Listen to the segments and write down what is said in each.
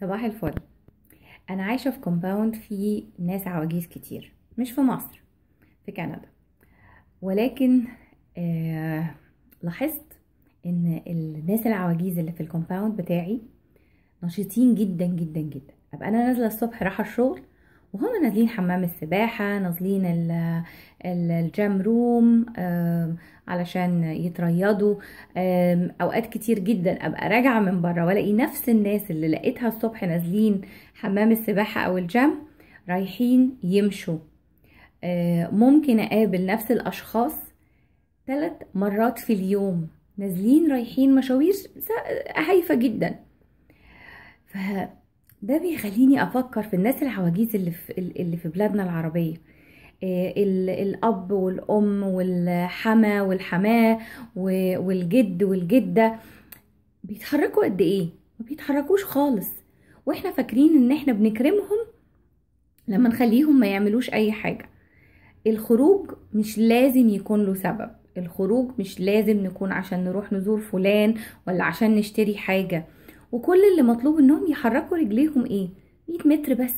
صباح الفل انا عايشه في كومباوند فيه ناس عواجيز كتير مش في مصر في كندا ولكن آه لاحظت ان الناس العواجيز اللي في الكومباوند بتاعي نشيطين جدا جدا جدا ابقى انا نازله الصبح رايحه الشغل وهم نازلين حمام السباحه نازلين الجيم روم آه علشان يتريضوا اوقات كتير جدا ابقى راجعه من بره والاقي نفس الناس اللي لقيتها الصبح نازلين حمام السباحه او الجيم رايحين يمشوا آه، ممكن اقابل نفس الاشخاص ثلاث مرات في اليوم نازلين رايحين مشاوير هايفه جدا ف ده بيخليني افكر في الناس العواجيز اللي في اللي في بلادنا العربيه آه، الأب والأم والحما والحماه والجد والجدة بيتحركوا قد إيه؟ ما بيتحركوش خالص وإحنا فاكرين إن إحنا بنكرمهم لما نخليهم ما يعملوش أي حاجة الخروج مش لازم يكون له سبب الخروج مش لازم نكون عشان نروح نزور فلان ولا عشان نشتري حاجة وكل اللي مطلوب انهم يحركوا رجليهم ايه 100 متر بس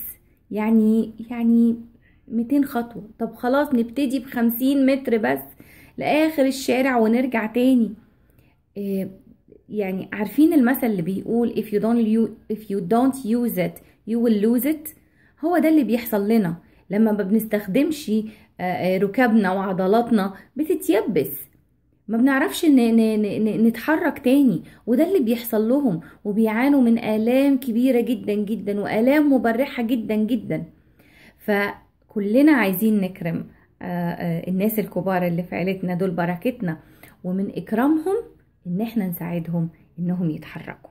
يعني يعني 200 خطوة طب خلاص نبتدي ب 50 متر بس لآخر الشارع ونرجع تاني إيه يعني عارفين المثل اللي بيقول if you don't if you don't use it you will lose it هو ده اللي بيحصل لنا لما ما بنستخدمش آه، آه، ركابنا وعضلاتنا بتتيبس ما بنعرفش نتحرك تاني وده اللي بيحصل لهم وبيعانوا من آلام كبيرة جدا جدا وآلام مبرحة جدا جدا ف كلنا عايزين نكرم آه، آه، الناس الكبار اللي في عيلتنا دول بركتنا ومن إكرامهم إن إحنا نساعدهم إنهم يتحركوا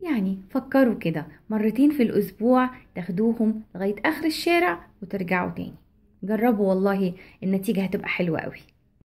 يعني فكروا كده مرتين في الأسبوع تاخدوهم لغاية آخر الشارع وترجعوا تاني جربوا والله النتيجة هتبقى حلوة قوي